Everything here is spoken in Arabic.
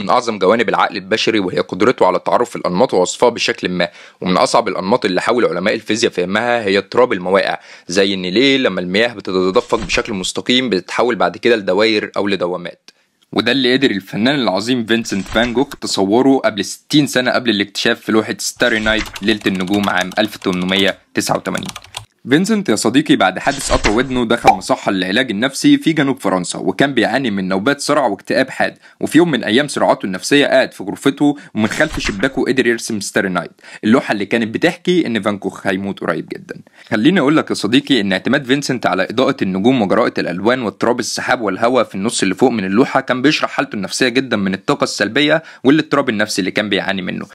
من أعظم جوانب العقل البشري وهي قدرته على التعرف في الأنماط ووصفها بشكل ما ومن أصعب الأنماط اللي حاول علماء الفيزياء فهمها هي اضطراب المواقع زي إن ليه لما المياه بتتدفق بشكل مستقيم بتتحول بعد كده لدوائر أو لدوامات وده اللي قدر الفنان العظيم فينسنت فان جوك تصوره قبل 60 سنة قبل الاكتشاف في لوحة ستاري نايت ليلة النجوم عام 1889 فينسنت يا صديقي بعد حادث قطع ودنه دخل مصحة للعلاج النفسي في جنوب فرنسا وكان بيعاني من نوبات صرع واكتئاب حاد وفي يوم من أيام صراعاته النفسية قاعد في غرفته ومن خلف شباكه قدر يرسم ستاري نايت اللوحة اللي كانت بتحكي إن فانكوخ هيموت قريب جدا خليني أقول لك يا صديقي إن اعتماد فينسنت على إضاءة النجوم وجراءة الألوان واضطراب السحاب والهواء في النص اللي فوق من اللوحة كان بيشرح حالته النفسية جدا من الطاقة السلبية والاضطراب النفسي اللي كان بيعاني منه